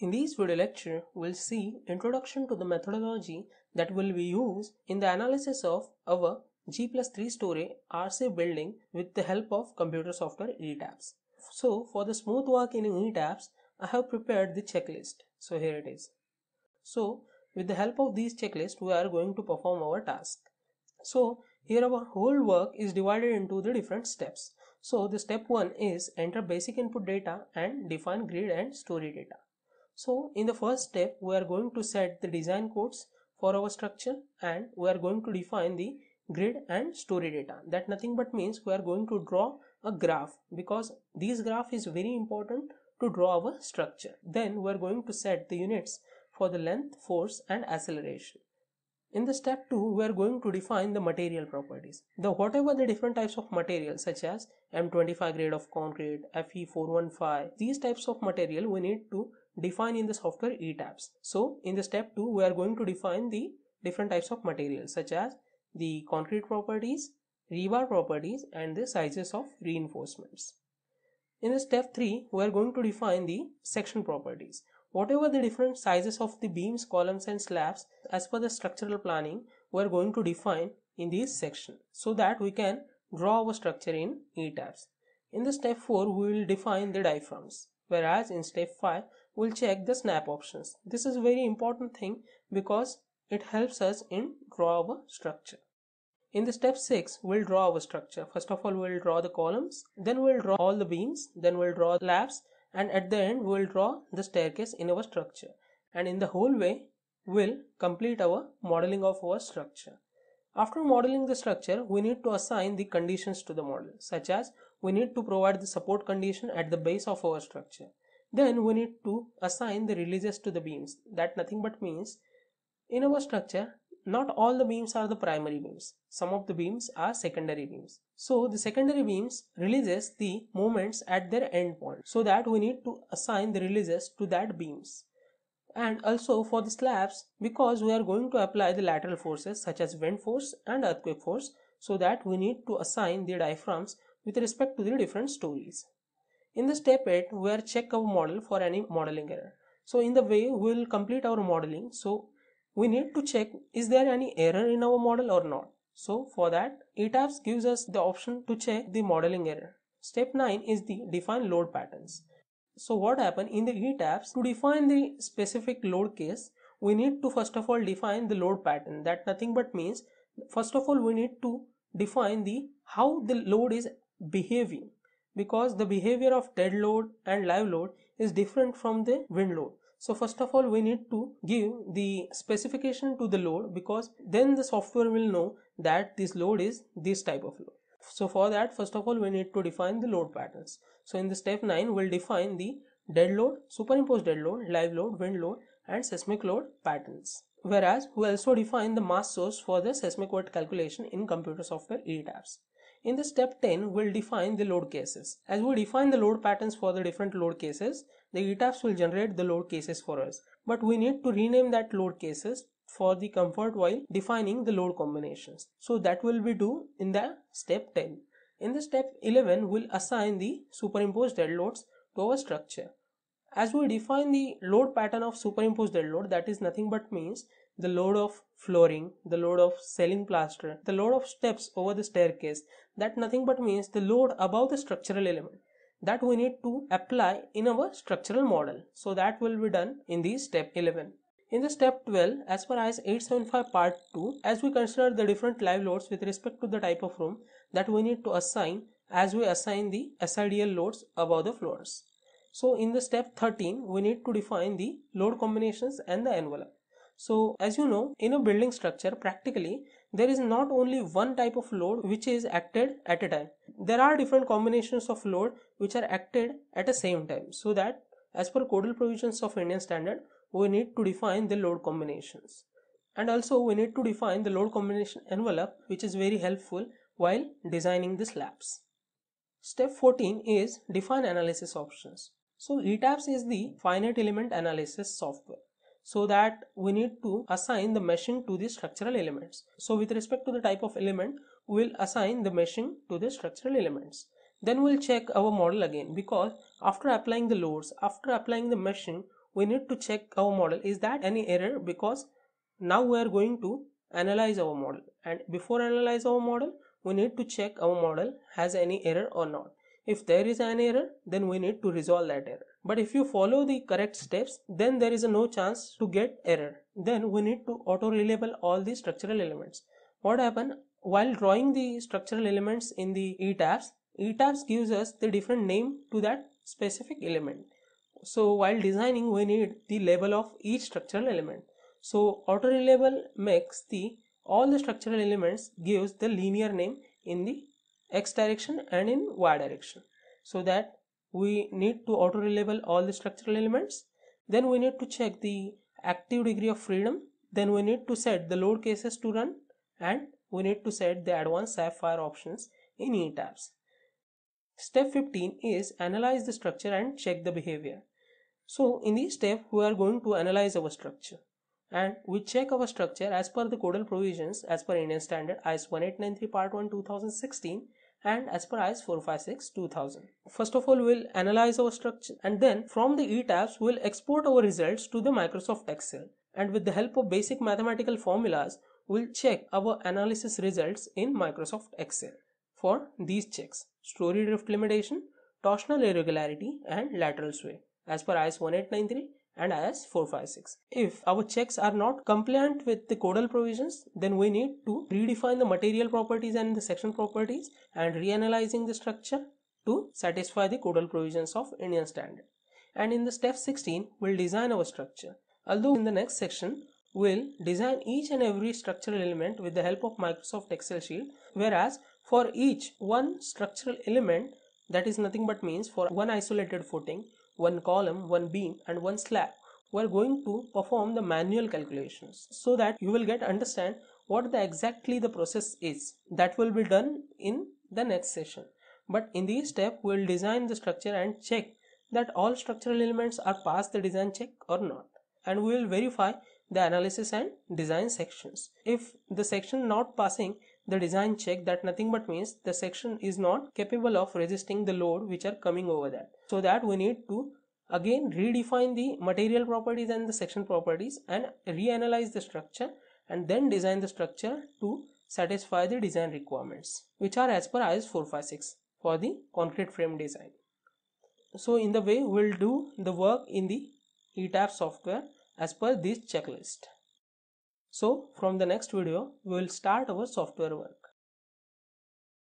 In this video lecture, we'll see introduction to the methodology that will be used in the analysis of our G plus 3 story RC building with the help of computer software ETABS. So for the smooth work in ETABS, I have prepared the checklist. So here it is. So with the help of these checklist, we are going to perform our task. So here our whole work is divided into the different steps. So the step 1 is enter basic input data and define grid and story data. So in the first step, we are going to set the design codes for our structure and we are going to define the grid and story data. That nothing but means we are going to draw a graph because this graph is very important to draw our structure. Then we are going to set the units for the length, force and acceleration. In the step 2, we are going to define the material properties. The whatever the different types of materials such as M25 grade of concrete, FE415, these types of material we need to define in the software ETABS. So in the step 2, we are going to define the different types of materials such as the concrete properties, rebar properties and the sizes of reinforcements. In the step 3, we are going to define the section properties. Whatever the different sizes of the beams, columns and slabs as per the structural planning we are going to define in this section so that we can draw our structure in ETABS. In the step 4 we will define the diaphragms whereas in step 5 we'll check the snap options. This is very important thing because it helps us in draw our structure. In the step 6, we'll draw our structure. First of all, we'll draw the columns, then we'll draw all the beams, then we'll draw slabs, and at the end we will draw the staircase in our structure and in the whole way we'll complete our modeling of our structure. After modeling the structure, we need to assign the conditions to the model, such as we need to provide the support condition at the base of our structure. Then we need to assign the releases to the beams, that nothing but means in our structure not all the beams are the primary beams. Some of the beams are secondary beams. So the secondary beams releases the moments at their end point. So that we need to assign the releases to that beams. And also for the slabs, because we are going to apply the lateral forces such as wind force and earthquake force, so that we need to assign the diaphragms with respect to the different stories. In the step 8, we are check our model for any modeling error. So in the way we will complete our modeling. So we need to check is there any error in our model or not. So for that, ETABS gives us the option to check the modeling error. Step 9 is the define load patterns. So what happen in the ETABS, to define the specific load case, we need to first of all define the load pattern. That nothing but means, first of all we need to define the how the load is behaving because the behavior of dead load and live load is different from the wind load. So first of all we need to give the specification to the load because then the software will know that this load is this type of load. So for that first of all we need to define the load patterns. So in the step 9 we'll define the dead load, superimposed dead load, live load, wind load and seismic load patterns. Whereas we also define the mass source for the seismic weight calculation in computer software ETABS. In the step 10, we'll define the load cases. As we define the load patterns for the different load cases, the ETAPS will generate the load cases for us. But we need to rename that load cases for the comfort while defining the load combinations. So that will be do in the step 10. In the step 11, we'll assign the superimposed dead loads to our structure. As we define the load pattern of superimposed dead load, that is nothing but means the load of flooring, the load of ceiling plaster, the load of steps over the staircase, that nothing but means the load above the structural element that we need to apply in our structural model. So that will be done in the step 11. In the step 12, as per IS 875 part 2, as we consider the different live loads with respect to the type of room that we need to assign as we assign the SIDL loads above the floors. So in the step 13, we need to define the load combinations and the envelope. So as you know, in a building structure, practically there is not only one type of load which is acted at a time. There are different combinations of load which are acted at the same time. So that as per codal provisions of Indian standard, we need to define the load combinations. And also we need to define the load combination envelope which is very helpful while designing the slabs. Step 14 is define analysis options. So ETAPS is the finite element analysis software so that we need to assign the meshing to the structural elements. So with respect to the type of element, we'll assign the meshing to the structural elements. Then we'll check our model again because after applying the loads, after applying the meshing, we need to check our model. Is that any error? Because now we are going to analyze our model and before analyze our model, we need to check our model has any error or not. If there is an error, then we need to resolve that error. But if you follow the correct steps, then there is no chance to get error. Then we need to auto-relabel all the structural elements. What happened? While drawing the structural elements in the ETABs, ETABs gives us the different name to that specific element. So while designing, we need the label of each structural element. So auto-relabel makes the all the structural elements gives the linear name in the x direction and in y direction so that we need to auto relabel all the structural elements then we need to check the active degree of freedom then we need to set the load cases to run and we need to set the advanced sapphire options in ETABS. Step 15 is analyze the structure and check the behavior. So in this step we are going to analyze our structure and we check our structure as per the codal provisions as per Indian standard IS 1893 part 1 2016 and as per IS 456 2000. First of all, we'll analyze our structure and then from the ETABs, we'll export our results to the Microsoft Excel. And with the help of basic mathematical formulas, we'll check our analysis results in Microsoft Excel. For these checks, story drift limitation, torsional irregularity and lateral sway. As per IS 1893, and IS 456. If our checks are not compliant with the codal provisions, then we need to redefine the material properties and the section properties and reanalyzing the structure to satisfy the codal provisions of Indian standard. And in the step 16, we'll design our structure. Although in the next section, we'll design each and every structural element with the help of Microsoft Excel sheet, whereas for each one structural element, that is nothing but means for one isolated footing, one column, one beam and one slab, we are going to perform the manual calculations so that you will get understand what the exactly the process is that will be done in the next session but in this step we will design the structure and check that all structural elements are pass the design check or not and we will verify the analysis and design sections if the section not passing the design check that nothing but means the section is not capable of resisting the load which are coming over that. So that we need to again redefine the material properties and the section properties and reanalyze the structure and then design the structure to satisfy the design requirements which are as per IS 456 for the concrete frame design. So in the way we will do the work in the ETAP software as per this checklist. So from the next video, we will start our software work.